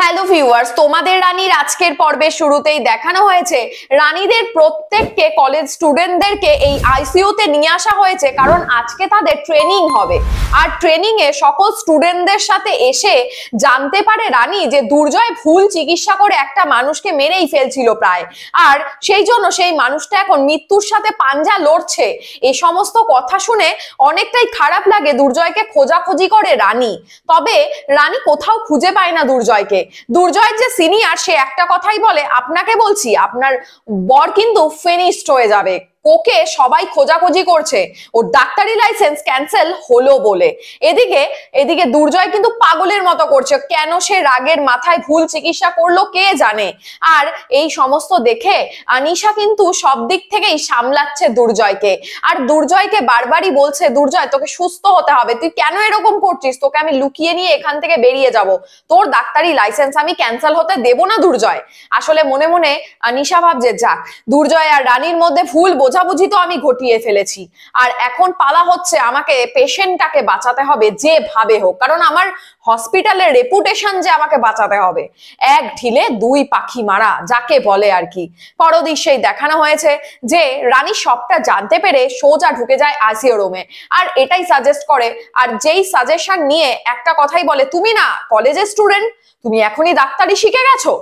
hello viewers তোমাদের রানীর আজকের পর্বে শুরুতেই দেখানো হয়েছে রানীদের প্রত্যেককে কলেজ স্টুডেন্টদেরকে এই আইসিইউতে নিয়ে আসা হয়েছে কারণ আজকে তাদের ট্রেনিং হবে আর ট্রেনিং এ সকল স্টুডেন্টদের সাথে এসে জানতে পারে রানী যে দুর্জয় ভুল চিকিৎসা করে একটা মানুষকে মেরেই ফেলছিল প্রায় আর সেই জন্য সেই মানুষটা এখন মৃত্যুর সাথে পাঞ্জা লড়ছে এই সমস্ত কথা শুনে অনেকটাই খারাপ লাগে দুর্জয়কে খোঁজাখুঁজি করে রানী তবে রানী কোথাও খুঁজে পায় না দুর্জয়কে দুর্জয়ের যে সিনিয়র সে একটা কথাই বলে আপনাকে বলছি আপনার বর কিন্তু ফিনিশড হয়ে যাবে ওকে সবাই খোঁজাখোঁজি করছে ও ডাক্তারি লাইসেন্স ক্যান্সেল হলো বলে এদিকে এদিকে দুর্জয় কিন্তু পাগলের মতো করছে কেন সে রাগের মাথায় ভুল চিকিৎসা করলো কে জানে আর এই সমস্ত দেখে আনিশা কিন্তু সব দিক থেকেই সামলাচ্ছে দুর্জয়কে আর দুর্জয়কে বারবারই বলছে দুর্জয় তোকে সুস্থ হতে হবে তুই কেন এরকম করছিস তোকে আমি লুকিয়ে নিয়ে এখান থেকে বেরিয়ে যাব তোর ডাক্তারি লাইসেন্স আমি ক্যান্সেল হতে দেব না দুর্জয় আসলে মনে মনে আনিশা ভাবছে যাক দুর্জয় আর রানীর মধ্যে ভুল বোঝা বোঝাবুঝি তো আমি ঘটিয়ে ফেলেছি আর এখন পালা হচ্ছে আমাকে পেশেন্টটাকে বাঁচাতে হবে যেভাবে হোক কারণ আমার হসপিটালের রেপুটেশন যে আমাকে বাঁচাতে হবে এক ঢিলে দুই পাখি মারা যাকে বলে আর কি পরদৃশ্যেই দেখানো হয়েছে যে রানী সবটা জানতে পেরে সোজা ঢুকে যায় আইসিও রুমে আর এটাই সাজেস্ট করে আর যেই সাজেশন নিয়ে একটা কথাই বলে তুমি না কলেজের স্টুডেন্ট তুমি এখনই ডাক্তারি শিখে গেছো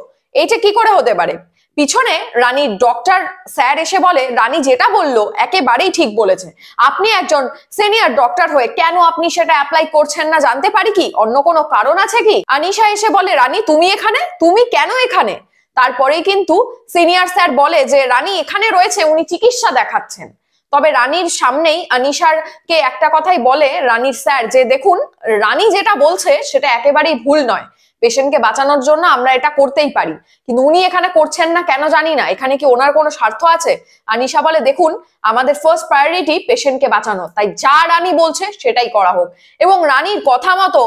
এইটা কি করে হতে পারে পিছনে রানী ডক্টর স্যার এসে বলে রানী যেটা বললো একেবারেই ঠিক বলেছে আপনি একজন সিনিয়র ডক্টর হয়ে কেন আপনি সেটা অ্যাপ্লাই করছেন না জানতে পারি কি অন্য কোনো কারণ আছে কি আনিশা এসে বলে রানী তুমি এখানে তুমি কেন এখানে তারপরেই কিন্তু সিনিয়র স্যার বলে যে রানী এখানে রয়েছে উনি চিকিৎসা দেখাচ্ছেন তবে রানীর সামনেই আনিশার কে একটা কথাই বলে রানীর স্যার যে দেখুন রানী যেটা বলছে সেটা একেবারেই ভুল নয় পেশেন্টকে বাঁচানোর জন্য আমরা এটা করতেই পারি কিন্তু উনি এখানে করছেন না কেন জানি না এখানে কি ওনার কোনো স্বার্থ আছে আর নিশা বলে দেখুন আমাদের ফার্স্ট প্রায়োরিটি পেশেন্টকে বাঁচানো তাই যা রানী বলছে সেটাই করা হোক এবং রানীর কথা মতো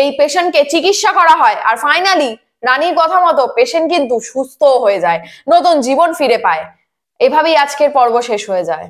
এই পেশেন্টকে চিকিৎসা করা হয় আর ফাইনালি রানীর কথা মতো পেশেন্ট কিন্তু সুস্থ হয়ে যায় নতুন জীবন ফিরে পায় এভাবেই আজকের পর্ব শেষ হয়ে যায়